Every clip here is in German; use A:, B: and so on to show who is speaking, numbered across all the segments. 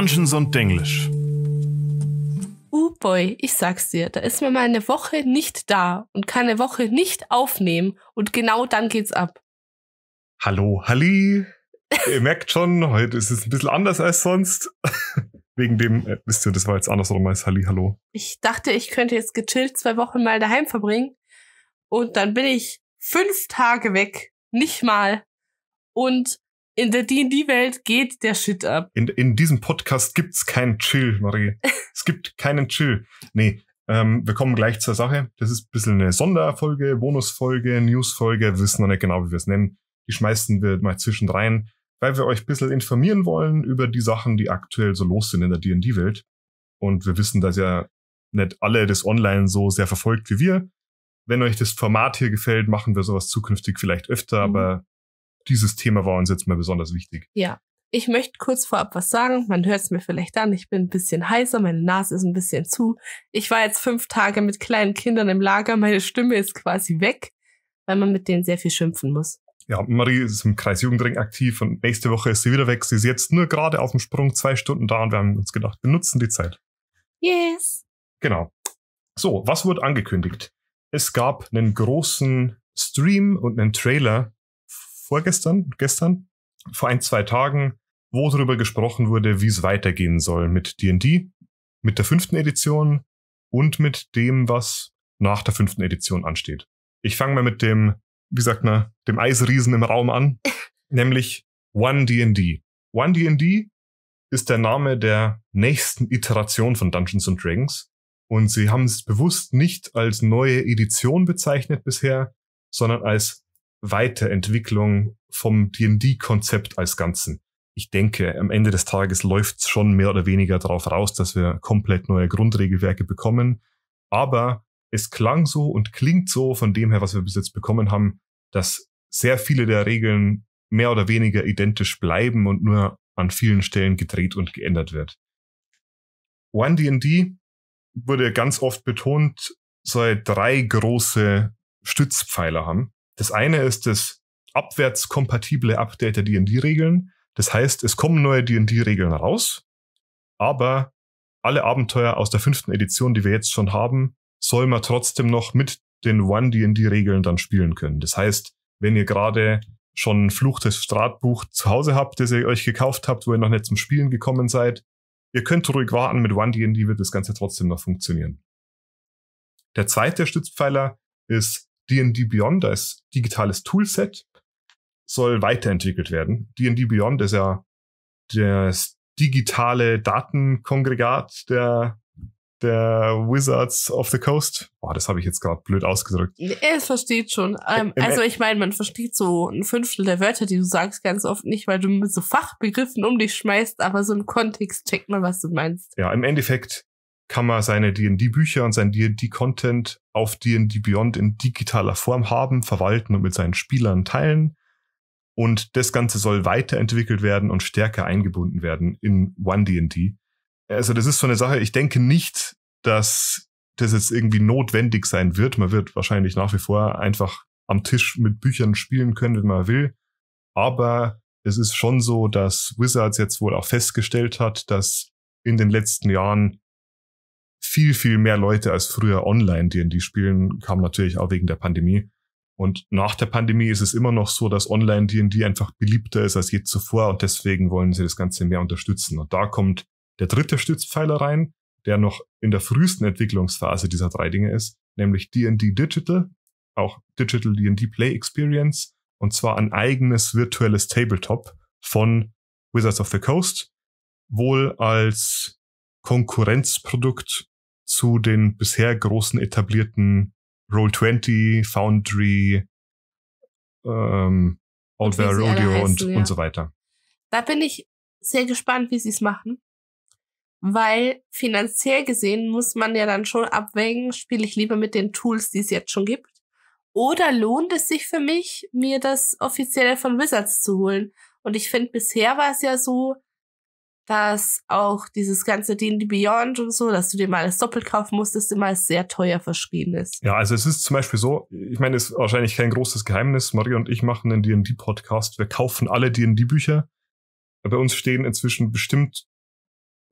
A: Dungeons und Denglisch.
B: Uh boy, ich sag's dir, da ist mir mal eine Woche nicht da und kann eine Woche nicht aufnehmen und genau dann geht's ab.
A: Hallo, Halli. Ihr merkt schon, heute ist es ein bisschen anders als sonst. Wegen dem, äh, wisst ihr, das war jetzt andersrum als Halli, hallo.
B: Ich dachte, ich könnte jetzt gechillt zwei Wochen mal daheim verbringen. Und dann bin ich fünf Tage weg. Nicht mal. Und in der D&D-Welt geht der Shit ab.
A: In, in diesem Podcast gibt's keinen Chill, Marie. es gibt keinen Chill. Nee, ähm, wir kommen gleich zur Sache. Das ist ein bisschen eine Sonderfolge, Bonusfolge, Newsfolge. Wir wissen noch nicht genau, wie wir es nennen. Die schmeißen wir mal zwischendrin, weil wir euch ein bisschen informieren wollen über die Sachen, die aktuell so los sind in der D&D-Welt. Und wir wissen, dass ja nicht alle das online so sehr verfolgt wie wir. Wenn euch das Format hier gefällt, machen wir sowas zukünftig vielleicht öfter, mhm. aber dieses Thema war uns jetzt mal besonders wichtig.
B: Ja. Ich möchte kurz vorab was sagen. Man hört es mir vielleicht an. Ich bin ein bisschen heißer, meine Nase ist ein bisschen zu. Ich war jetzt fünf Tage mit kleinen Kindern im Lager. Meine Stimme ist quasi weg, weil man mit denen sehr viel schimpfen muss.
A: Ja, Marie ist im Kreis Jugendring aktiv und nächste Woche ist sie wieder weg. Sie ist jetzt nur gerade auf dem Sprung, zwei Stunden da und wir haben uns gedacht, wir nutzen die Zeit.
B: Yes.
A: Genau. So, was wurde angekündigt? Es gab einen großen Stream und einen Trailer vorgestern, gestern, vor ein, zwei Tagen, wo darüber gesprochen wurde, wie es weitergehen soll mit D&D, mit der fünften Edition und mit dem, was nach der fünften Edition ansteht. Ich fange mal mit dem, wie sagt man, dem Eisriesen im Raum an, nämlich One D&D. One D&D ist der Name der nächsten Iteration von Dungeons and Dragons und sie haben es bewusst nicht als neue Edition bezeichnet bisher, sondern als Weiterentwicklung vom D&D-Konzept als Ganzen. Ich denke, am Ende des Tages läuft's schon mehr oder weniger darauf raus, dass wir komplett neue Grundregelwerke bekommen. Aber es klang so und klingt so von dem her, was wir bis jetzt bekommen haben, dass sehr viele der Regeln mehr oder weniger identisch bleiben und nur an vielen Stellen gedreht und geändert wird. One D&D wurde ganz oft betont, soll drei große Stützpfeiler haben. Das eine ist das abwärtskompatible Update der D&D-Regeln. Das heißt, es kommen neue D&D-Regeln raus, aber alle Abenteuer aus der fünften Edition, die wir jetzt schon haben, soll man trotzdem noch mit den One D&D-Regeln dann spielen können. Das heißt, wenn ihr gerade schon ein fluchtes Stratbuch zu Hause habt, das ihr euch gekauft habt, wo ihr noch nicht zum Spielen gekommen seid, ihr könnt ruhig warten, mit One D&D wird das Ganze trotzdem noch funktionieren. Der zweite Stützpfeiler ist D&D Beyond, das digitales Toolset, soll weiterentwickelt werden. D&D Beyond ist ja das digitale Datenkongregat der der Wizards of the Coast. Boah, das habe ich jetzt gerade blöd ausgedrückt.
B: Er versteht schon. Ähm, also ich meine, man versteht so ein Fünftel der Wörter, die du sagst, ganz oft nicht, weil du mit so Fachbegriffen um dich schmeißt, aber so im Kontext checkt man, was du meinst.
A: Ja, im Endeffekt kann man seine D&D-Bücher und sein D&D-Content auf D&D Beyond in digitaler Form haben, verwalten und mit seinen Spielern teilen. Und das Ganze soll weiterentwickelt werden und stärker eingebunden werden in One D&D. Also das ist so eine Sache, ich denke nicht, dass das jetzt irgendwie notwendig sein wird. Man wird wahrscheinlich nach wie vor einfach am Tisch mit Büchern spielen können, wenn man will. Aber es ist schon so, dass Wizards jetzt wohl auch festgestellt hat, dass in den letzten Jahren viel, viel mehr Leute als früher online D&D spielen, kam natürlich auch wegen der Pandemie. Und nach der Pandemie ist es immer noch so, dass online D&D einfach beliebter ist als je zuvor und deswegen wollen sie das Ganze mehr unterstützen. Und da kommt der dritte Stützpfeiler rein, der noch in der frühesten Entwicklungsphase dieser drei Dinge ist, nämlich D&D Digital, auch Digital D&D Play Experience und zwar ein eigenes virtuelles Tabletop von Wizards of the Coast, wohl als Konkurrenzprodukt zu den bisher großen etablierten Roll20, Foundry, ähm, Outware Rodeo und, ja. und so weiter.
B: Da bin ich sehr gespannt, wie sie es machen. Weil finanziell gesehen muss man ja dann schon abwägen, spiele ich lieber mit den Tools, die es jetzt schon gibt. Oder lohnt es sich für mich, mir das offizielle von Wizards zu holen? Und ich finde, bisher war es ja so, dass auch dieses ganze D&D Beyond und so, dass du dir mal alles doppelt kaufen musstest, immer sehr teuer verschrieben ist. Ja,
A: also es ist zum Beispiel so, ich meine, es ist wahrscheinlich kein großes Geheimnis. Maria und ich machen einen D&D-Podcast. Wir kaufen alle D&D-Bücher. Bei uns stehen inzwischen bestimmt,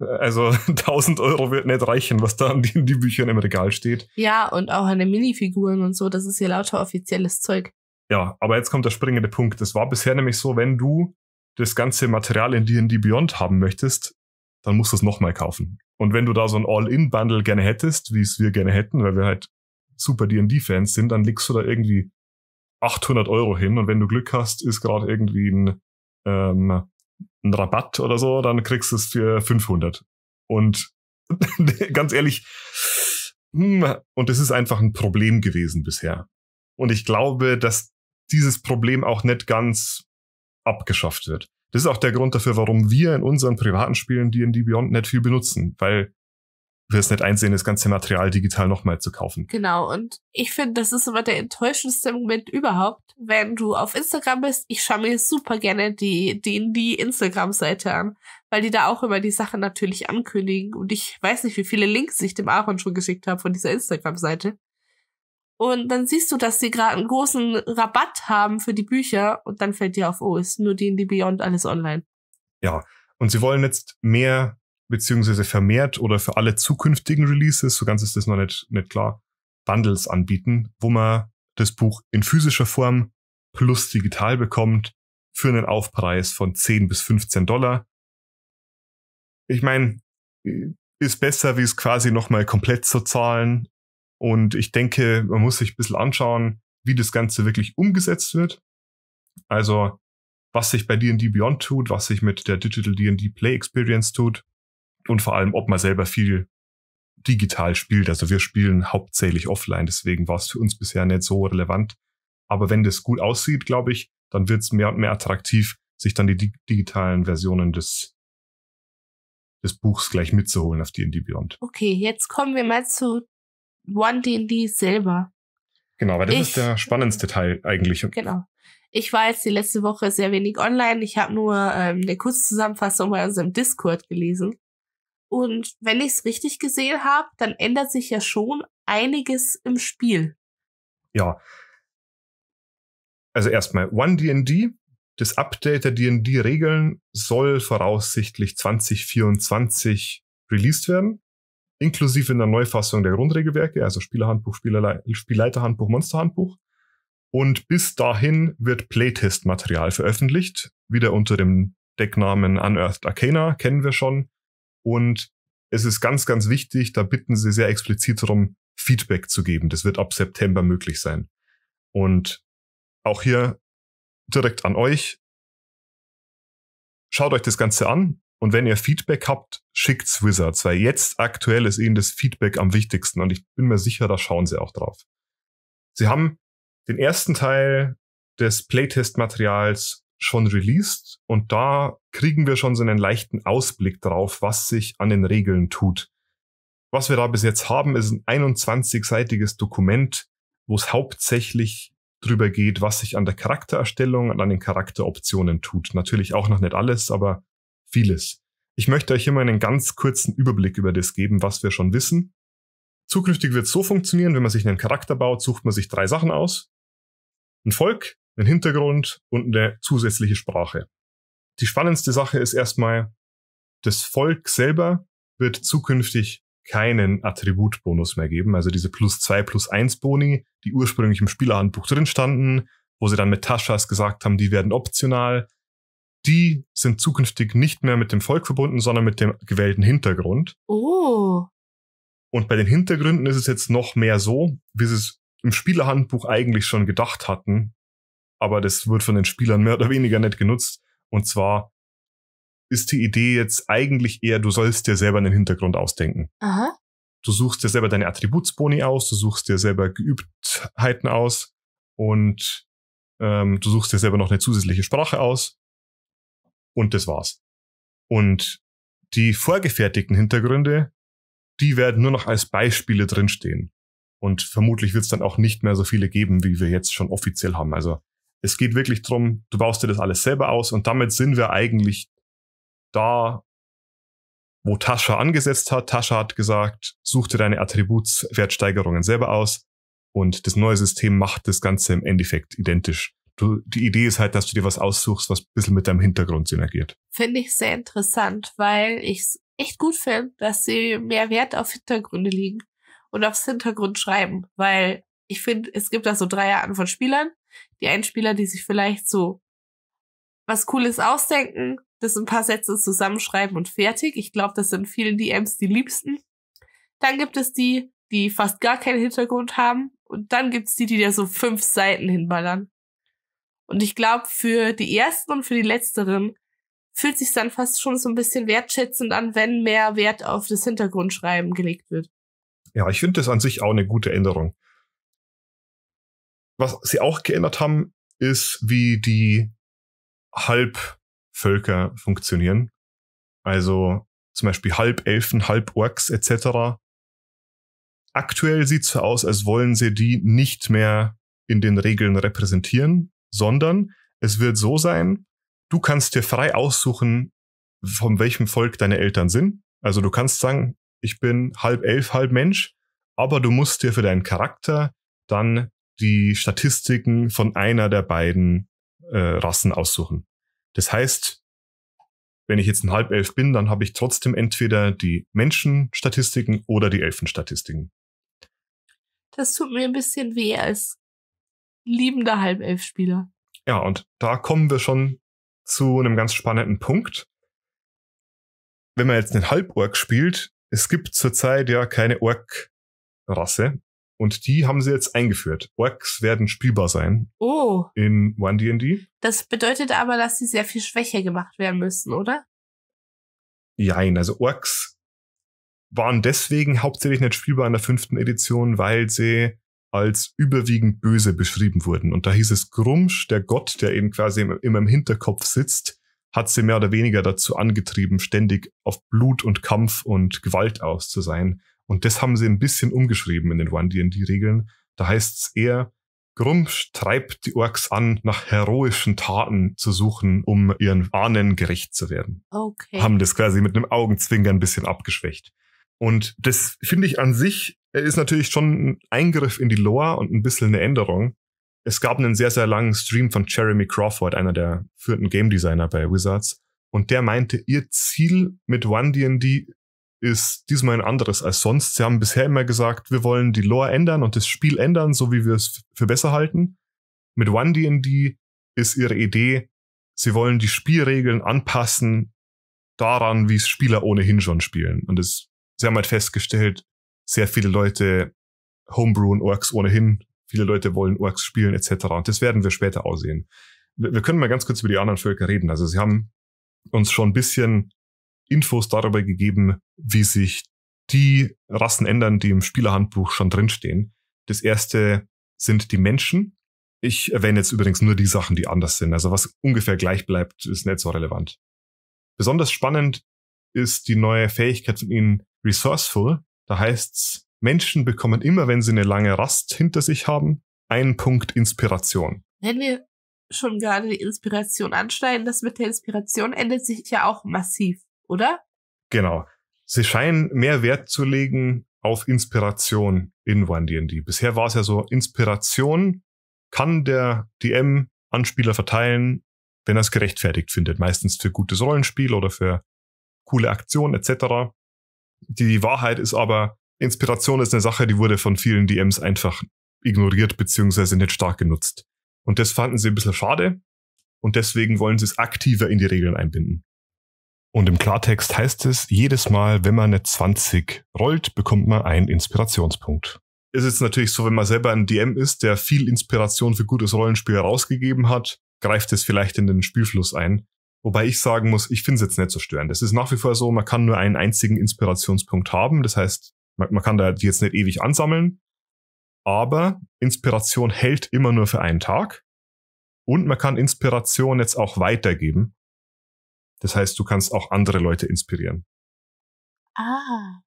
A: äh, also 1000 Euro wird nicht reichen, was da an D&D-Büchern im Regal steht.
B: Ja, und auch an den Minifiguren und so. Das ist hier lauter offizielles Zeug.
A: Ja, aber jetzt kommt der springende Punkt. Es war bisher nämlich so, wenn du das ganze Material in D&D Beyond haben möchtest, dann musst du es nochmal kaufen. Und wenn du da so ein All-In-Bundle gerne hättest, wie es wir gerne hätten, weil wir halt super D&D-Fans sind, dann legst du da irgendwie 800 Euro hin und wenn du Glück hast, ist gerade irgendwie ein, ähm, ein Rabatt oder so, dann kriegst du es für 500. Und ganz ehrlich, hm, und es ist einfach ein Problem gewesen bisher. Und ich glaube, dass dieses Problem auch nicht ganz abgeschafft wird. Das ist auch der Grund dafür, warum wir in unseren privaten Spielen D&D Beyond nicht viel benutzen, weil wir es nicht einsehen, das ganze Material digital nochmal zu kaufen.
B: Genau, und ich finde, das ist immer der enttäuschendste Moment überhaupt, wenn du auf Instagram bist. Ich schaue mir super gerne die D&D Instagram-Seite an, weil die da auch immer die Sachen natürlich ankündigen. Und ich weiß nicht, wie viele Links ich dem Aaron schon geschickt habe von dieser Instagram-Seite. Und dann siehst du, dass sie gerade einen großen Rabatt haben für die Bücher und dann fällt dir auf, oh, ist nur die in die Beyond alles online.
A: Ja, und sie wollen jetzt mehr beziehungsweise vermehrt oder für alle zukünftigen Releases, so ganz ist das noch nicht, nicht klar, Bundles anbieten, wo man das Buch in physischer Form plus digital bekommt für einen Aufpreis von 10 bis 15 Dollar. Ich meine, äh, ist besser, wie es quasi nochmal komplett zu zahlen, und ich denke, man muss sich ein bisschen anschauen, wie das Ganze wirklich umgesetzt wird. Also, was sich bei D&D Beyond tut, was sich mit der Digital D&D Play Experience tut und vor allem, ob man selber viel digital spielt. Also wir spielen hauptsächlich offline, deswegen war es für uns bisher nicht so relevant. Aber wenn das gut aussieht, glaube ich, dann wird es mehr und mehr attraktiv, sich dann die dig digitalen Versionen des, des Buchs gleich mitzuholen auf D&D Beyond.
B: Okay, jetzt kommen wir mal zu One D&D selber.
A: Genau, weil das ich, ist der spannendste Teil eigentlich.
B: Genau. Ich war jetzt die letzte Woche sehr wenig online. Ich habe nur ähm, eine Kurzzusammenfassung bei unserem Discord gelesen. Und wenn ich es richtig gesehen habe, dann ändert sich ja schon einiges im Spiel.
A: Ja. Also erstmal One D&D. Das Update der D&D-Regeln soll voraussichtlich 2024 released werden inklusive in der Neufassung der Grundregelwerke, also Spielerhandbuch, Spielerle Spielleiterhandbuch, Monsterhandbuch. Und bis dahin wird Playtest-Material veröffentlicht, wieder unter dem Decknamen Unearthed Arcana, kennen wir schon. Und es ist ganz, ganz wichtig, da bitten sie sehr explizit darum, Feedback zu geben. Das wird ab September möglich sein. Und auch hier direkt an euch. Schaut euch das Ganze an, und wenn ihr Feedback habt, schickt's Wizards, weil jetzt aktuell ist ihnen das Feedback am wichtigsten und ich bin mir sicher, da schauen sie auch drauf. Sie haben den ersten Teil des Playtest-Materials schon released und da kriegen wir schon so einen leichten Ausblick drauf, was sich an den Regeln tut. Was wir da bis jetzt haben, ist ein 21-seitiges Dokument, wo es hauptsächlich drüber geht, was sich an der Charaktererstellung und an den Charakteroptionen tut. Natürlich auch noch nicht alles, aber vieles. Ich möchte euch hier mal einen ganz kurzen Überblick über das geben, was wir schon wissen. Zukünftig wird es so funktionieren, wenn man sich einen Charakter baut, sucht man sich drei Sachen aus. Ein Volk, einen Hintergrund und eine zusätzliche Sprache. Die spannendste Sache ist erstmal, das Volk selber wird zukünftig keinen Attributbonus mehr geben. Also diese plus zwei plus eins Boni, die ursprünglich im Spielerhandbuch drin standen, wo sie dann mit Taschas gesagt haben, die werden optional, die sind zukünftig nicht mehr mit dem Volk verbunden, sondern mit dem gewählten Hintergrund.
B: Oh.
A: Und bei den Hintergründen ist es jetzt noch mehr so, wie sie es im Spielerhandbuch eigentlich schon gedacht hatten, aber das wird von den Spielern mehr oder weniger nicht genutzt. Und zwar ist die Idee jetzt eigentlich eher, du sollst dir selber einen Hintergrund ausdenken. Aha. Du suchst dir selber deine Attributsboni aus, du suchst dir selber Geübtheiten aus und ähm, du suchst dir selber noch eine zusätzliche Sprache aus und das war's. Und die vorgefertigten Hintergründe, die werden nur noch als Beispiele drinstehen. Und vermutlich wird es dann auch nicht mehr so viele geben, wie wir jetzt schon offiziell haben. Also es geht wirklich darum, du baust dir das alles selber aus und damit sind wir eigentlich da, wo Tascha angesetzt hat. Tascha hat gesagt, such dir deine Attributswertsteigerungen selber aus und das neue System macht das Ganze im Endeffekt identisch du, die Idee ist halt, dass du dir was aussuchst, was ein bisschen mit deinem Hintergrund synergiert.
B: Finde ich sehr interessant, weil ich es echt gut finde, dass sie mehr Wert auf Hintergründe legen und aufs Hintergrund schreiben, weil ich finde, es gibt da so drei Arten von Spielern. Die einen Spieler, die sich vielleicht so was Cooles ausdenken, das ein paar Sätze zusammenschreiben und fertig. Ich glaube, das sind vielen DMs die liebsten. Dann gibt es die, die fast gar keinen Hintergrund haben. Und dann gibt es die, die dir so fünf Seiten hinballern. Und ich glaube, für die ersten und für die letzteren fühlt sich dann fast schon so ein bisschen wertschätzend an, wenn mehr Wert auf das Hintergrundschreiben gelegt wird.
A: Ja, ich finde das an sich auch eine gute Änderung. Was sie auch geändert haben, ist, wie die Halbvölker funktionieren. Also zum Beispiel Halbelfen, Halborks etc. Aktuell sieht es so aus, als wollen sie die nicht mehr in den Regeln repräsentieren, sondern es wird so sein, du kannst dir frei aussuchen, von welchem Volk deine Eltern sind. Also du kannst sagen, ich bin halb elf, halb Mensch, aber du musst dir für deinen Charakter dann die Statistiken von einer der beiden äh, Rassen aussuchen. Das heißt, wenn ich jetzt ein halb elf bin, dann habe ich trotzdem entweder die Menschenstatistiken oder die Elfenstatistiken.
B: Das tut mir ein bisschen weh als liebender Halbelf-Spieler.
A: Ja, und da kommen wir schon zu einem ganz spannenden Punkt. Wenn man jetzt einen Halborg spielt, es gibt zurzeit ja keine Ork-Rasse. Und die haben sie jetzt eingeführt. Orks werden spielbar sein. Oh. In One D&D.
B: Das bedeutet aber, dass sie sehr viel schwächer gemacht werden müssen, oder?
A: Jein, also Orks waren deswegen hauptsächlich nicht spielbar in der fünften Edition, weil sie als überwiegend böse beschrieben wurden. Und da hieß es Grumsch, der Gott, der eben quasi immer im, Hinterkopf sitzt, hat sie mehr oder weniger dazu angetrieben, ständig auf Blut und Kampf und Gewalt aus zu sein. Und das haben sie ein bisschen umgeschrieben in den One D&D-Regeln. Da heißt es eher, Grumsch treibt die Orks an, nach heroischen Taten zu suchen, um ihren Ahnen gerecht zu werden.
B: Okay. Haben
A: das quasi mit einem Augenzwinkern ein bisschen abgeschwächt. Und das finde ich an sich er ist natürlich schon ein Eingriff in die Lore und ein bisschen eine Änderung. Es gab einen sehr, sehr langen Stream von Jeremy Crawford, einer der führenden Game Designer bei Wizards, und der meinte, ihr Ziel mit One D&D ist diesmal ein anderes als sonst. Sie haben bisher immer gesagt, wir wollen die Lore ändern und das Spiel ändern, so wie wir es für besser halten. Mit One D&D ist ihre Idee, sie wollen die Spielregeln anpassen daran, wie es Spieler ohnehin schon spielen. Und es, sie haben halt festgestellt, sehr viele Leute homebrewen Orks ohnehin, viele Leute wollen Orks spielen etc. Und das werden wir später aussehen. Wir, wir können mal ganz kurz über die anderen Völker reden. Also sie haben uns schon ein bisschen Infos darüber gegeben, wie sich die Rassen ändern, die im Spielerhandbuch schon drinstehen. Das erste sind die Menschen. Ich erwähne jetzt übrigens nur die Sachen, die anders sind. Also was ungefähr gleich bleibt, ist nicht so relevant. Besonders spannend ist die neue Fähigkeit von ihnen Resourceful. Da heißt's, Menschen bekommen immer, wenn sie eine lange Rast hinter sich haben, einen Punkt Inspiration.
B: Wenn wir schon gerade die Inspiration anschneiden, das mit der Inspiration ändert sich ja auch massiv, oder?
A: Genau. Sie scheinen mehr Wert zu legen auf Inspiration in OneDD. Bisher war es ja so, Inspiration kann der DM Anspieler verteilen, wenn er es gerechtfertigt findet. Meistens für gutes Rollenspiel oder für coole Aktionen etc die Wahrheit ist aber, Inspiration ist eine Sache, die wurde von vielen DMs einfach ignoriert beziehungsweise nicht stark genutzt. Und das fanden sie ein bisschen schade und deswegen wollen sie es aktiver in die Regeln einbinden. Und im Klartext heißt es, jedes Mal, wenn man eine 20 rollt, bekommt man einen Inspirationspunkt. Es ist natürlich so, wenn man selber ein DM ist, der viel Inspiration für gutes Rollenspiel herausgegeben hat, greift es vielleicht in den Spielfluss ein. Wobei ich sagen muss, ich finde es jetzt nicht so störend. Es ist nach wie vor so, man kann nur einen einzigen Inspirationspunkt haben. Das heißt, man, man kann da die jetzt nicht ewig ansammeln. Aber Inspiration hält immer nur für einen Tag. Und man kann Inspiration jetzt auch weitergeben. Das heißt, du kannst auch andere Leute inspirieren.
B: Ah.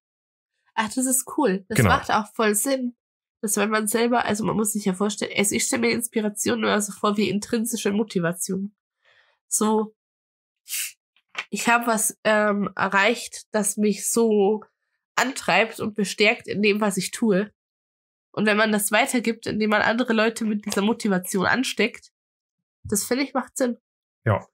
B: Ach, das ist cool. Das genau. macht auch voll Sinn. Das, wenn man selber, also man muss sich ja vorstellen, also ich stelle mir Inspiration nur so also vor wie intrinsische Motivation. So, ich habe was ähm, erreicht, das mich so antreibt und bestärkt in dem, was ich tue. Und wenn man das weitergibt, indem man andere Leute mit dieser Motivation ansteckt, das finde ich macht Sinn.
A: Ja,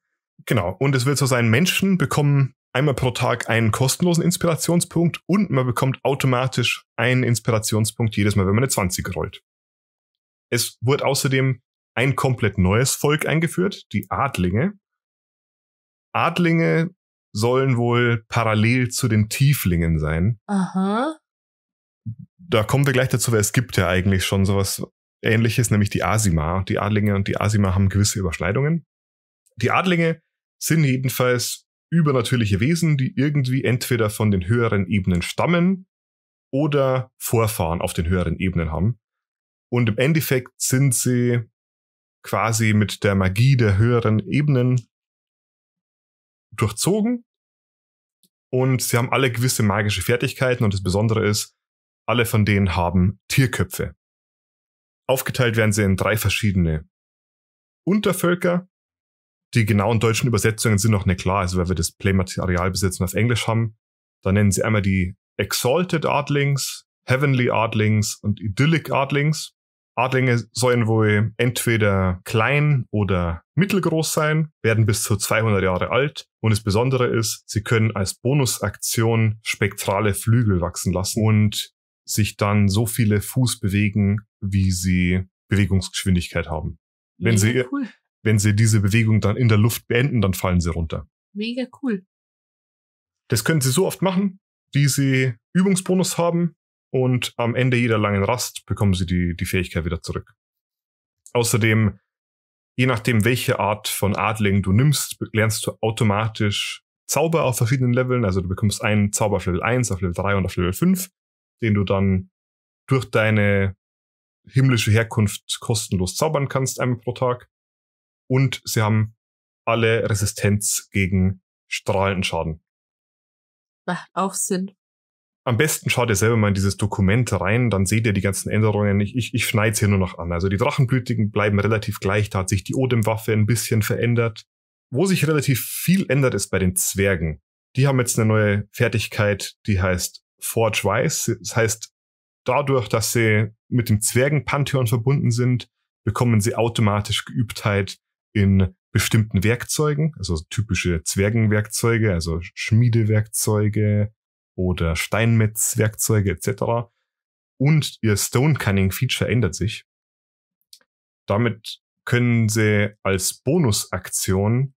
A: genau. Und es wird so sein, Menschen bekommen einmal pro Tag einen kostenlosen Inspirationspunkt und man bekommt automatisch einen Inspirationspunkt jedes Mal, wenn man eine 20 rollt. Es wurde außerdem ein komplett neues Volk eingeführt, die Adlinge. Adlinge sollen wohl parallel zu den Tieflingen sein. Aha. Da kommen wir gleich dazu, weil es gibt ja eigentlich schon sowas ähnliches, nämlich die Asima. Die Adlinge und die Asima haben gewisse Überschneidungen. Die Adlinge sind jedenfalls übernatürliche Wesen, die irgendwie entweder von den höheren Ebenen stammen oder Vorfahren auf den höheren Ebenen haben. Und im Endeffekt sind sie quasi mit der Magie der höheren Ebenen durchzogen und sie haben alle gewisse magische Fertigkeiten und das Besondere ist, alle von denen haben Tierköpfe. Aufgeteilt werden sie in drei verschiedene Untervölker. Die genauen deutschen Übersetzungen sind noch nicht klar, also wenn wir das Playmaterial besitzen auf Englisch haben. dann nennen sie einmal die Exalted Artlings, Heavenly Artlings und Idyllic Artlings. Adlinge sollen wohl entweder klein oder mittelgroß sein, werden bis zu 200 Jahre alt und das Besondere ist, sie können als Bonusaktion spektrale Flügel wachsen lassen und sich dann so viele Fuß bewegen, wie sie Bewegungsgeschwindigkeit haben. Wenn Mega sie, cool. wenn sie diese Bewegung dann in der Luft beenden, dann fallen sie runter.
B: Mega cool.
A: Das können sie so oft machen, wie sie Übungsbonus haben und am Ende jeder langen Rast bekommen sie die, die Fähigkeit wieder zurück. Außerdem, je nachdem, welche Art von Adling du nimmst, lernst du automatisch Zauber auf verschiedenen Leveln. Also du bekommst einen Zauber auf Level 1, auf Level 3 und auf Level 5, den du dann durch deine himmlische Herkunft kostenlos zaubern kannst, einmal pro Tag. Und sie haben alle Resistenz gegen strahlenden Schaden.
B: Macht auch Sinn.
A: Am besten schaut ihr selber mal in dieses Dokument rein, dann seht ihr die ganzen Änderungen. Ich, ich, ich schneide es hier nur noch an. Also die Drachenblütigen bleiben relativ gleich, da hat sich die Odemwaffe ein bisschen verändert. Wo sich relativ viel ändert, ist bei den Zwergen. Die haben jetzt eine neue Fertigkeit, die heißt Forge Weiß. Das heißt, dadurch, dass sie mit dem Zwergenpantheon verbunden sind, bekommen sie automatisch Geübtheit in bestimmten Werkzeugen, also typische Zwergenwerkzeuge, also Schmiedewerkzeuge, oder Steinmetzwerkzeuge etc. Und ihr Stone Cunning Feature ändert sich. Damit können sie als Bonusaktion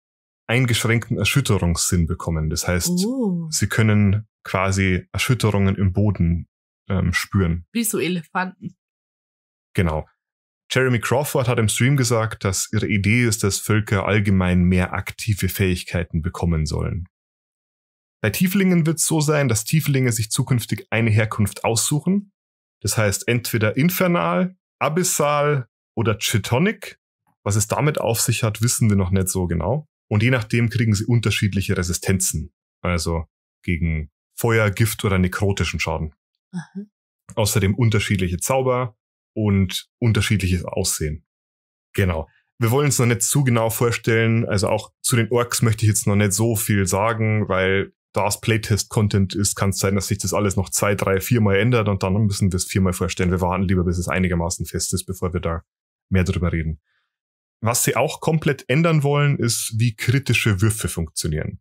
A: eingeschränkten Erschütterungssinn bekommen. Das heißt, uh. sie können quasi Erschütterungen im Boden ähm, spüren.
B: Wie so Elefanten.
A: Genau. Jeremy Crawford hat im Stream gesagt, dass ihre Idee ist, dass Völker allgemein mehr aktive Fähigkeiten bekommen sollen. Bei Tieflingen wird es so sein, dass Tieflinge sich zukünftig eine Herkunft aussuchen. Das heißt entweder infernal, abyssal oder chitonic. Was es damit auf sich hat, wissen wir noch nicht so genau. Und je nachdem kriegen sie unterschiedliche Resistenzen. Also gegen Feuer, Gift oder nekrotischen Schaden. Aha. Außerdem unterschiedliche Zauber und unterschiedliches Aussehen. Genau. Wir wollen uns noch nicht zu genau vorstellen. Also auch zu den Orks möchte ich jetzt noch nicht so viel sagen, weil das Playtest-Content ist, kann es sein, dass sich das alles noch zwei, drei, viermal ändert und dann müssen wir es viermal vorstellen. Wir warten lieber, bis es einigermaßen fest ist, bevor wir da mehr drüber reden. Was sie auch komplett ändern wollen, ist, wie kritische Würfe funktionieren.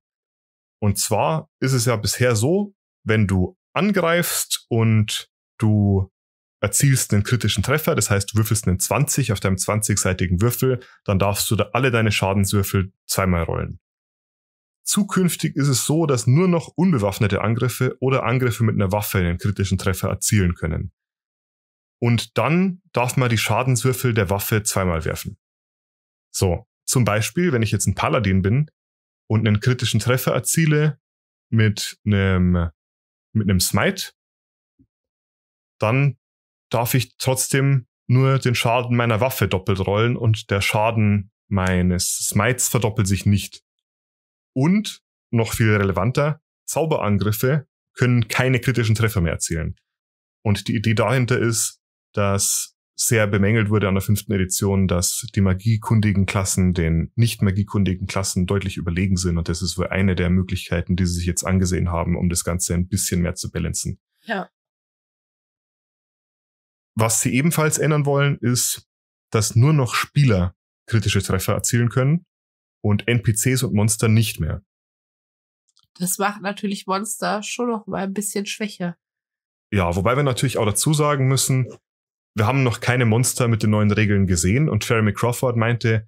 A: Und zwar ist es ja bisher so, wenn du angreifst und du erzielst einen kritischen Treffer, das heißt, du würfelst einen 20 auf deinem 20-seitigen Würfel, dann darfst du da alle deine Schadenswürfel zweimal rollen. Zukünftig ist es so, dass nur noch unbewaffnete Angriffe oder Angriffe mit einer Waffe einen kritischen Treffer erzielen können. Und dann darf man die Schadenswürfel der Waffe zweimal werfen. So, zum Beispiel, wenn ich jetzt ein Paladin bin und einen kritischen Treffer erziele mit einem, mit einem Smite, dann darf ich trotzdem nur den Schaden meiner Waffe doppelt rollen und der Schaden meines Smites verdoppelt sich nicht. Und noch viel relevanter, Zauberangriffe können keine kritischen Treffer mehr erzielen. Und die Idee dahinter ist, dass sehr bemängelt wurde an der fünften Edition, dass die magiekundigen Klassen den nicht magiekundigen Klassen deutlich überlegen sind. Und das ist wohl eine der Möglichkeiten, die sie sich jetzt angesehen haben, um das Ganze ein bisschen mehr zu balancen. Ja. Was sie ebenfalls ändern wollen, ist, dass nur noch Spieler kritische Treffer erzielen können und NPCs und Monster nicht mehr.
B: Das macht natürlich Monster schon noch mal ein bisschen schwächer.
A: Ja, wobei wir natürlich auch dazu sagen müssen, wir haben noch keine Monster mit den neuen Regeln gesehen und Jeremy Crawford meinte,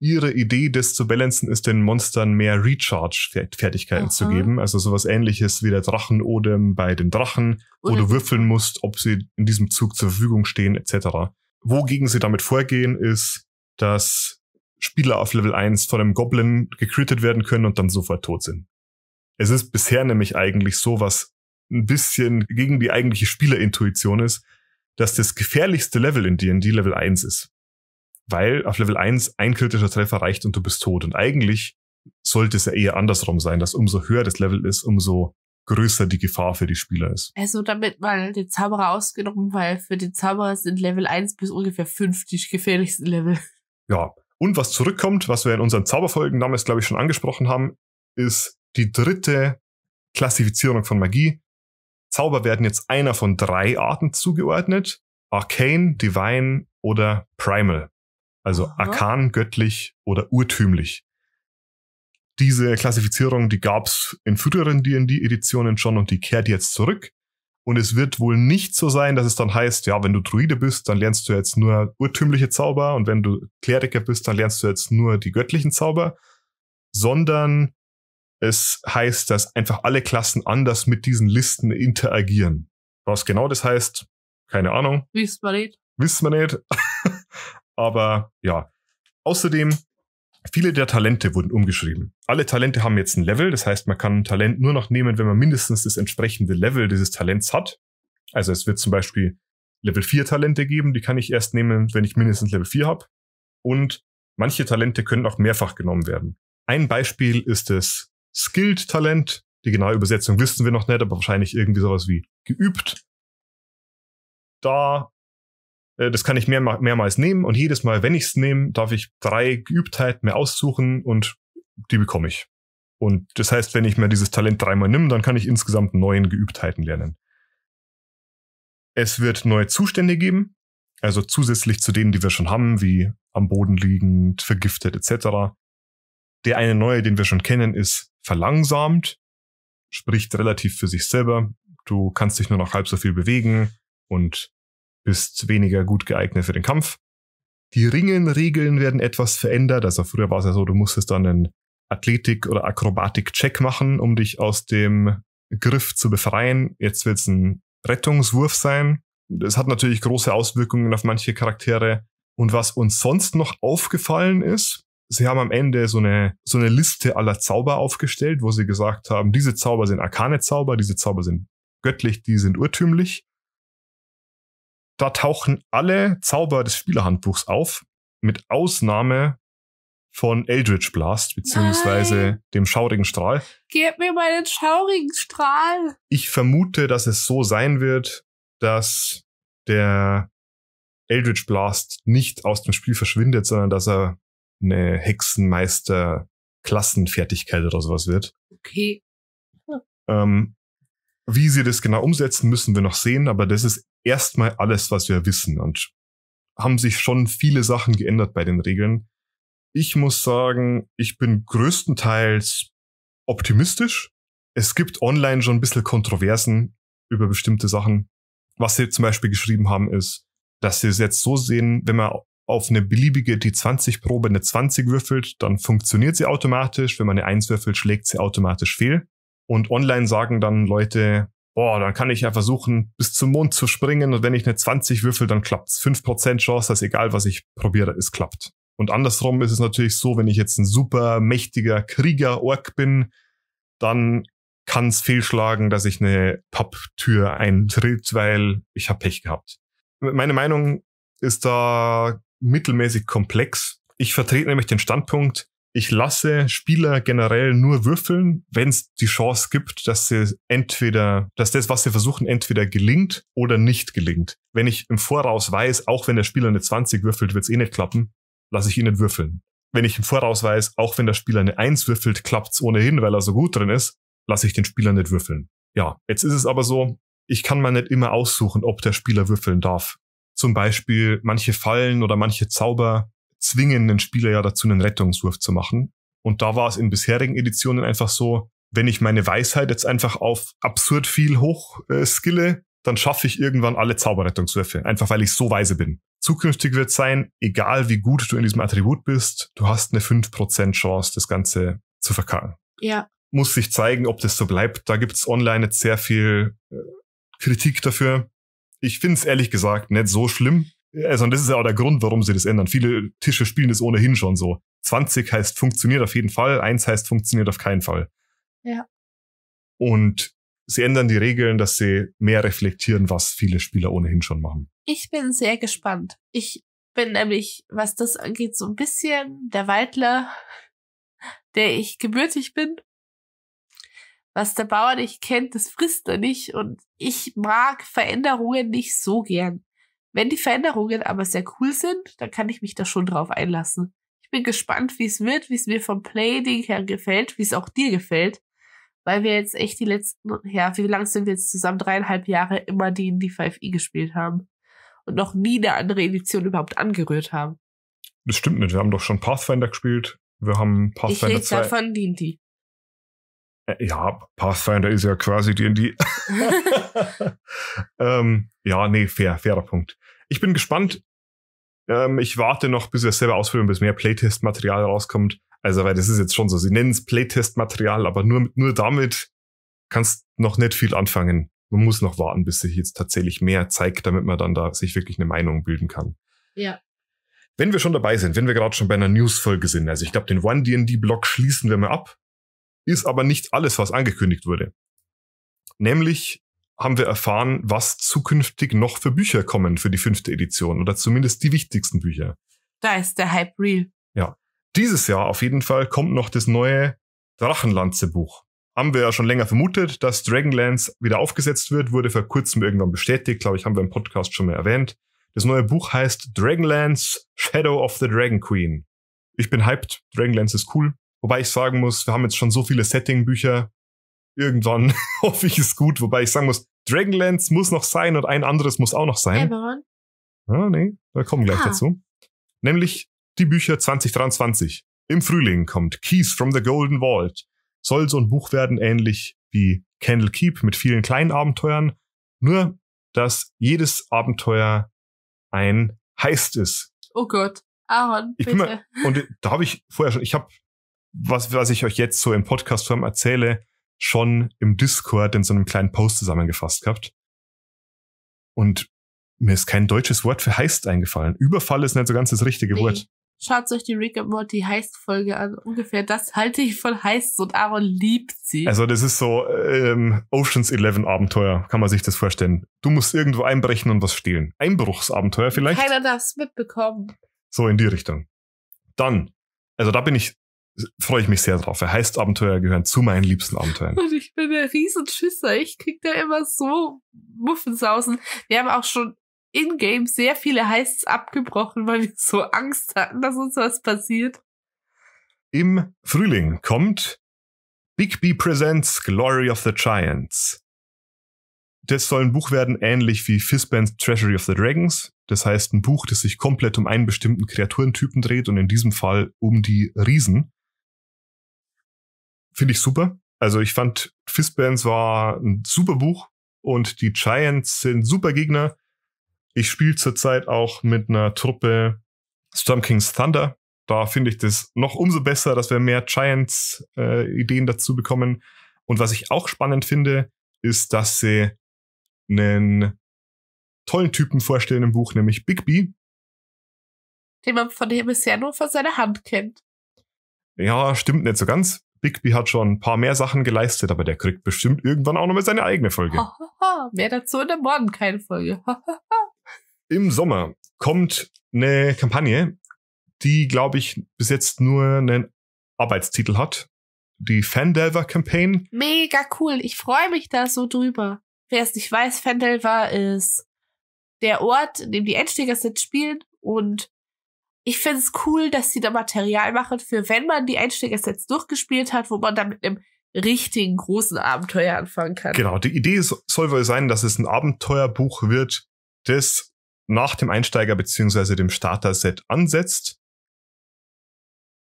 A: ihre Idee, das zu balancen, ist den Monstern mehr Recharge-Fertigkeiten zu geben. Also sowas ähnliches wie der Drachenodem bei den Drachen, Oder wo du würfeln musst, ob sie in diesem Zug zur Verfügung stehen, etc. Wogegen sie damit vorgehen, ist, dass Spieler auf Level 1 von einem Goblin gecritet werden können und dann sofort tot sind. Es ist bisher nämlich eigentlich so, was ein bisschen gegen die eigentliche Spielerintuition ist, dass das gefährlichste Level in D&D Level 1 ist. Weil auf Level 1 ein kritischer Treffer reicht und du bist tot. Und eigentlich sollte es ja eher andersrum sein, dass umso höher das Level ist, umso größer die Gefahr für die Spieler ist.
B: Also damit mal den Zauberer ausgenommen, weil für den Zauberer sind Level 1 bis ungefähr 5 die gefährlichsten Level.
A: Ja, und was zurückkommt, was wir in unseren Zauberfolgen damals, glaube ich, schon angesprochen haben, ist die dritte Klassifizierung von Magie. Zauber werden jetzt einer von drei Arten zugeordnet. Arcane, Divine oder Primal. Also Aha. arkan, göttlich oder urtümlich. Diese Klassifizierung, die gab's in früheren D&D-Editionen schon und die kehrt jetzt zurück. Und es wird wohl nicht so sein, dass es dann heißt, ja, wenn du Druide bist, dann lernst du jetzt nur urtümliche Zauber und wenn du Kleriker bist, dann lernst du jetzt nur die göttlichen Zauber, sondern es heißt, dass einfach alle Klassen anders mit diesen Listen interagieren. Was genau das heißt, keine Ahnung.
B: Wisst man nicht.
A: Wisst man nicht. Aber ja. Außerdem Viele der Talente wurden umgeschrieben. Alle Talente haben jetzt ein Level, das heißt, man kann ein Talent nur noch nehmen, wenn man mindestens das entsprechende Level dieses Talents hat. Also es wird zum Beispiel Level 4 Talente geben, die kann ich erst nehmen, wenn ich mindestens Level 4 habe. Und manche Talente können auch mehrfach genommen werden. Ein Beispiel ist das Skilled Talent. Die genaue Übersetzung wissen wir noch nicht, aber wahrscheinlich irgendwie sowas wie geübt. Da äh, das kann ich mehr, mehrmals nehmen und jedes Mal, wenn ich es nehme, darf ich drei Geübtheiten mehr aussuchen und die bekomme ich. Und das heißt, wenn ich mir dieses Talent dreimal nimm, dann kann ich insgesamt neun Geübtheiten lernen. Es wird neue Zustände geben, also zusätzlich zu denen, die wir schon haben, wie am Boden liegend, vergiftet etc. Der eine neue, den wir schon kennen, ist verlangsamt, spricht relativ für sich selber. Du kannst dich nur noch halb so viel bewegen und ist weniger gut geeignet für den Kampf. Die Ringenregeln werden etwas verändert. Also früher war es ja so, du musstest dann einen Athletik- oder Akrobatik-Check machen, um dich aus dem Griff zu befreien. Jetzt wird es ein Rettungswurf sein. Das hat natürlich große Auswirkungen auf manche Charaktere. Und was uns sonst noch aufgefallen ist, sie haben am Ende so eine, so eine Liste aller Zauber aufgestellt, wo sie gesagt haben, diese Zauber sind arkane Zauber, diese Zauber sind göttlich, die sind urtümlich. Da tauchen alle Zauber des Spielerhandbuchs auf, mit Ausnahme von Eldritch Blast, beziehungsweise Nein. dem schaurigen Strahl.
B: Gebt mir meinen schaurigen Strahl.
A: Ich vermute, dass es so sein wird, dass der Eldritch Blast nicht aus dem Spiel verschwindet, sondern dass er eine Hexenmeister-Klassenfertigkeit oder sowas wird. Okay. Ähm, wie sie das genau umsetzen, müssen wir noch sehen, aber das ist erstmal alles, was wir wissen und haben sich schon viele Sachen geändert bei den Regeln. Ich muss sagen, ich bin größtenteils optimistisch. Es gibt online schon ein bisschen Kontroversen über bestimmte Sachen. Was sie zum Beispiel geschrieben haben, ist, dass sie es jetzt so sehen, wenn man auf eine beliebige D20-Probe eine 20 würfelt, dann funktioniert sie automatisch. Wenn man eine 1 würfelt, schlägt sie automatisch fehl. Und online sagen dann Leute, boah, dann kann ich ja versuchen, bis zum Mond zu springen und wenn ich eine 20 würfel, dann klappt es. 5% Chance, dass egal was ich probiere, es klappt. Und andersrum ist es natürlich so, wenn ich jetzt ein super mächtiger Krieger-Ork bin, dann kann es fehlschlagen, dass ich eine Papptür eintritt, weil ich habe Pech gehabt. Meine Meinung ist da mittelmäßig komplex. Ich vertrete nämlich den Standpunkt, ich lasse Spieler generell nur würfeln, wenn es die Chance gibt, dass sie entweder, dass das, was sie versuchen, entweder gelingt oder nicht gelingt. Wenn ich im Voraus weiß, auch wenn der Spieler eine 20 würfelt, wird es eh nicht klappen, lasse ich ihn nicht würfeln. Wenn ich im Voraus weiß, auch wenn der Spieler eine 1 würfelt, klappt es ohnehin, weil er so gut drin ist, lasse ich den Spieler nicht würfeln. Ja, jetzt ist es aber so, ich kann mal nicht immer aussuchen, ob der Spieler würfeln darf. Zum Beispiel manche Fallen oder manche Zauber zwingen den Spieler ja dazu, einen Rettungswurf zu machen. Und da war es in bisherigen Editionen einfach so, wenn ich meine Weisheit jetzt einfach auf absurd viel hoch äh, skille, dann schaffe ich irgendwann alle Zauberrettungswürfe, einfach weil ich so weise bin. Zukünftig wird sein, egal wie gut du in diesem Attribut bist, du hast eine 5% Chance, das Ganze zu verkacken. Ja. Muss sich zeigen, ob das so bleibt. Da gibt's online jetzt sehr viel äh, Kritik dafür. Ich find's ehrlich gesagt nicht so schlimm, also, und das ist ja auch der Grund, warum sie das ändern. Viele Tische spielen das ohnehin schon so. 20 heißt funktioniert auf jeden Fall, 1 heißt funktioniert auf keinen Fall. Ja. Und sie ändern die Regeln, dass sie mehr reflektieren, was viele Spieler ohnehin schon machen.
B: Ich bin sehr gespannt. Ich bin nämlich, was das angeht, so ein bisschen der Waldler, der ich gebürtig bin. Was der Bauer nicht kennt, das frisst er nicht. Und ich mag Veränderungen nicht so gern. Wenn die Veränderungen aber sehr cool sind, dann kann ich mich da schon drauf einlassen. Ich bin gespannt, wie es wird, wie es mir vom Playding her gefällt, wie es auch dir gefällt, weil wir jetzt echt die letzten, ja, wie lange sind wir jetzt zusammen? Dreieinhalb Jahre immer die in die 5i gespielt haben und noch nie eine andere Edition überhaupt angerührt haben.
A: Das stimmt nicht. Wir haben doch schon Pathfinder gespielt. Wir haben Pathfinder ich 2. Ich davon D&D. Äh, ja, Pathfinder ist ja quasi D&D. ähm, ja, nee, fair, fairer Punkt. Ich bin gespannt. Ähm, ich warte noch, bis wir es selber ausführen, bis mehr Playtest-Material rauskommt. Also, weil das ist jetzt schon so, sie nennen es Playtest-Material, aber nur, nur damit kannst noch nicht viel anfangen. Man muss noch warten, bis sich jetzt tatsächlich mehr zeigt, damit man dann da sich wirklich eine Meinung bilden kann. Ja. Wenn wir schon dabei sind, wenn wir gerade schon bei einer News-Folge sind, also ich glaube, den One D&D-Block schließen wir mal ab ist aber nicht alles, was angekündigt wurde. Nämlich haben wir erfahren, was zukünftig noch für Bücher kommen für die fünfte Edition oder zumindest die wichtigsten Bücher.
B: Da ist der Hype real.
A: Ja. Dieses Jahr auf jeden Fall kommt noch das neue Drachenlanze-Buch. Haben wir ja schon länger vermutet, dass Dragonlance wieder aufgesetzt wird, wurde vor kurzem irgendwann bestätigt, glaube ich, haben wir im Podcast schon mal erwähnt. Das neue Buch heißt Dragonlance Shadow of the Dragon Queen. Ich bin hyped, Dragonlance ist cool, Wobei ich sagen muss, wir haben jetzt schon so viele Setting-Bücher. Irgendwann hoffe ich es gut. Wobei ich sagen muss, Dragonlance muss noch sein und ein anderes muss auch noch sein. Eberron? Ah, nee, da kommen gleich ah. dazu. Nämlich die Bücher 2023. Im Frühling kommt Keys from the Golden Vault. Soll so ein Buch werden, ähnlich wie Candle Keep mit vielen kleinen Abenteuern. Nur, dass jedes Abenteuer ein Heist ist.
B: Oh Gott, Aaron, ich bitte. Mal,
A: und da habe ich vorher schon, ich habe was, was ich euch jetzt so im Podcast-Form erzähle, schon im Discord in so einem kleinen Post zusammengefasst gehabt. Und mir ist kein deutsches Wort für heißt eingefallen. Überfall ist nicht so ganz das richtige nee. Wort.
B: Schaut euch die Rick and Morty heißt Folge an. Ungefähr das halte ich von heißt und Aaron liebt sie. Also
A: das ist so ähm, Oceans 11 Abenteuer, kann man sich das vorstellen. Du musst irgendwo einbrechen und was stehlen. Einbruchsabenteuer vielleicht?
B: Keiner darf es mitbekommen.
A: So in die Richtung. Dann, also da bin ich freue ich mich sehr drauf. Er heißt Abenteuer gehören zu meinen liebsten Abenteuern.
B: Und ich bin der Riesenschisser. Ich krieg da immer so Muffensausen. Wir haben auch schon in-game sehr viele Heists abgebrochen, weil wir so Angst hatten, dass uns was passiert.
A: Im Frühling kommt Big B Presents Glory of the Giants. Das soll ein Buch werden, ähnlich wie Fizbands Treasury of the Dragons. Das heißt, ein Buch, das sich komplett um einen bestimmten Kreaturentypen dreht und in diesem Fall um die Riesen. Finde ich super. Also ich fand Fistbands war ein super Buch und die Giants sind super Gegner. Ich spiele zurzeit auch mit einer Truppe Storm King's Thunder. Da finde ich das noch umso besser, dass wir mehr Giants-Ideen äh, dazu bekommen. Und was ich auch spannend finde, ist, dass sie einen tollen Typen vorstellen im Buch, nämlich Big B.
B: Den man von dem bisher nur von seiner Hand kennt.
A: Ja, stimmt nicht so ganz. Bigby hat schon ein paar mehr Sachen geleistet, aber der kriegt bestimmt irgendwann auch nochmal seine eigene Folge.
B: mehr dazu in der Morgen keine Folge.
A: Im Sommer kommt eine Kampagne, die, glaube ich, bis jetzt nur einen Arbeitstitel hat. Die Fandelver Campaign.
B: Mega cool. Ich freue mich da so drüber. Wer es nicht weiß, Fandelver ist der Ort, in dem die Endsticker sind, spielen und ich finde es cool, dass sie da Material machen für, wenn man die Einsteigersets durchgespielt hat, wo man dann mit einem richtigen großen Abenteuer anfangen kann.
A: Genau, die Idee soll wohl sein, dass es ein Abenteuerbuch wird, das nach dem Einsteiger bzw. dem Starter-Set ansetzt.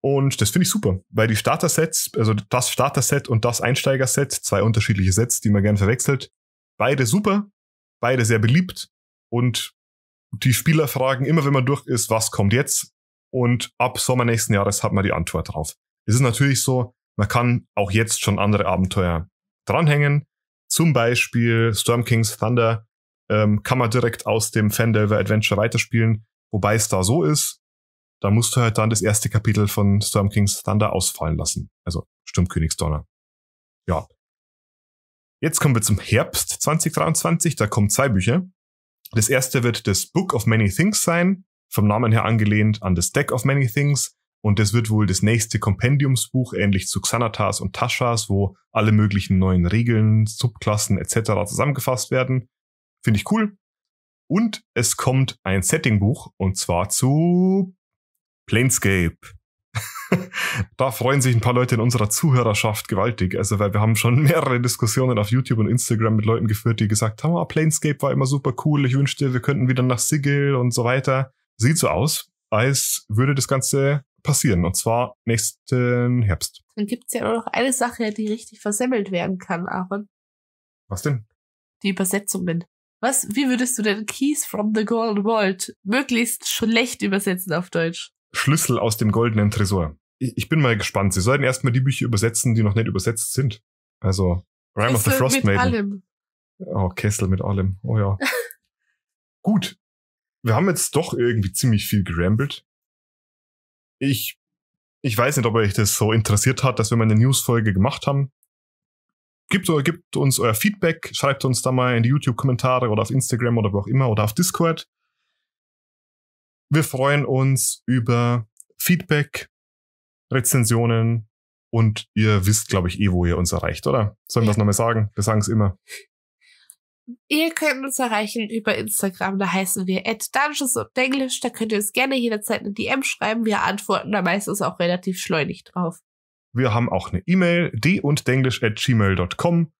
A: Und das finde ich super, weil die Starter-Sets, also das Starter-Set und das Einsteiger-Set, zwei unterschiedliche Sets, die man gern verwechselt, beide super, beide sehr beliebt und die Spieler fragen immer, wenn man durch ist, was kommt jetzt? Und ab Sommer nächsten Jahres hat man die Antwort drauf. Es ist natürlich so, man kann auch jetzt schon andere Abenteuer dranhängen. Zum Beispiel Storm King's Thunder ähm, kann man direkt aus dem Fandelver Adventure weiterspielen, wobei es da so ist, da musst du halt dann das erste Kapitel von Storm King's Thunder ausfallen lassen. Also Sturmkönigsdonner. Ja. Jetzt kommen wir zum Herbst 2023, da kommen zwei Bücher. Das erste wird das Book of Many Things sein vom Namen her angelehnt an The Stack of Many Things. Und das wird wohl das nächste Kompendiumsbuch, ähnlich zu Xanatas und Taschas, wo alle möglichen neuen Regeln, Subklassen etc. zusammengefasst werden. Finde ich cool. Und es kommt ein Settingbuch, und zwar zu Planescape. da freuen sich ein paar Leute in unserer Zuhörerschaft gewaltig. Also, weil wir haben schon mehrere Diskussionen auf YouTube und Instagram mit Leuten geführt, die gesagt haben, ah, Planescape war immer super cool, ich wünschte, wir könnten wieder nach Sigil und so weiter sieht so aus, als würde das Ganze passieren. Und zwar nächsten Herbst.
B: Dann gibt's ja nur noch eine Sache, die richtig versemmelt werden kann, Aaron. Was denn? Die Übersetzungen. Was, wie würdest du denn Keys from the Golden Vault möglichst schlecht übersetzen auf Deutsch?
A: Schlüssel aus dem goldenen Tresor. Ich, ich bin mal gespannt. Sie sollten erstmal die Bücher übersetzen, die noch nicht übersetzt sind. Also, Rhyme Kessel of the Frost mit Allem. Oh, Kessel mit allem. Oh ja. Gut, wir haben jetzt doch irgendwie ziemlich viel gerambelt. Ich, ich weiß nicht, ob euch das so interessiert hat, dass wir mal eine News-Folge gemacht haben. Gibt, gibt uns euer Feedback, schreibt uns da mal in die YouTube-Kommentare oder auf Instagram oder wo auch immer oder auf Discord. Wir freuen uns über Feedback, Rezensionen und ihr wisst, glaube ich, eh, wo ihr uns erreicht, oder? Sollen ja. wir es nochmal sagen? Wir sagen es immer.
B: Ihr könnt uns erreichen über Instagram, da heißen wir at Dungeons und English. Da könnt ihr uns gerne jederzeit eine DM schreiben. Wir antworten da meistens auch relativ schleunig drauf.
A: Wir haben auch eine E-Mail, dundenglish at gmail.com.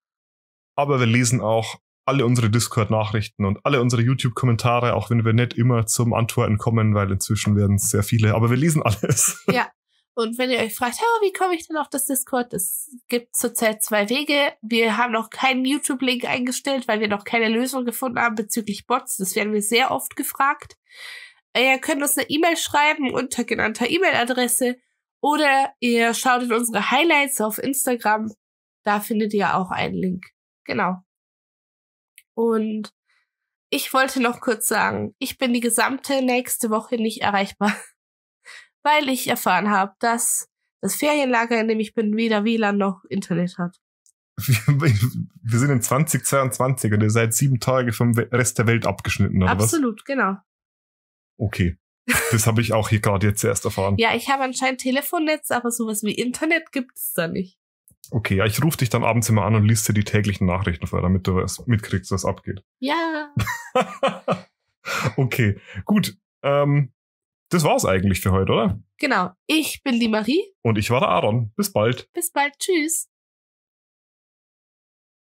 A: Aber wir lesen auch alle unsere Discord-Nachrichten und alle unsere YouTube-Kommentare, auch wenn wir nicht immer zum Antworten kommen, weil inzwischen werden es sehr viele, aber wir lesen alles.
B: Ja, und wenn ihr euch fragt, oh, wie komme ich denn auf das Discord? Es gibt zurzeit zwei Wege. Wir haben noch keinen YouTube-Link eingestellt, weil wir noch keine Lösung gefunden haben bezüglich Bots. Das werden wir sehr oft gefragt. Äh, ihr könnt uns eine E-Mail schreiben unter genannter E-Mail-Adresse oder ihr schaut in unsere Highlights auf Instagram. Da findet ihr auch einen Link. Genau. Und ich wollte noch kurz sagen, ich bin die gesamte nächste Woche nicht erreichbar weil ich erfahren habe, dass das Ferienlager, in dem ich bin, weder WLAN noch Internet hat.
A: Wir sind in 2022 und ihr seid sieben Tage vom Rest der Welt abgeschnitten, oder Absolut, was? genau. Okay. Das habe ich auch hier gerade jetzt erst erfahren.
B: Ja, ich habe anscheinend Telefonnetz, aber sowas wie Internet gibt es da nicht.
A: Okay, ja, ich rufe dich dann abends immer an und liest dir die täglichen Nachrichten vor, damit du was mitkriegst, was abgeht. Ja. okay, gut. Ähm, das war's eigentlich für heute, oder?
B: Genau. Ich bin die Marie.
A: Und ich war der Aaron. Bis bald.
B: Bis bald. Tschüss.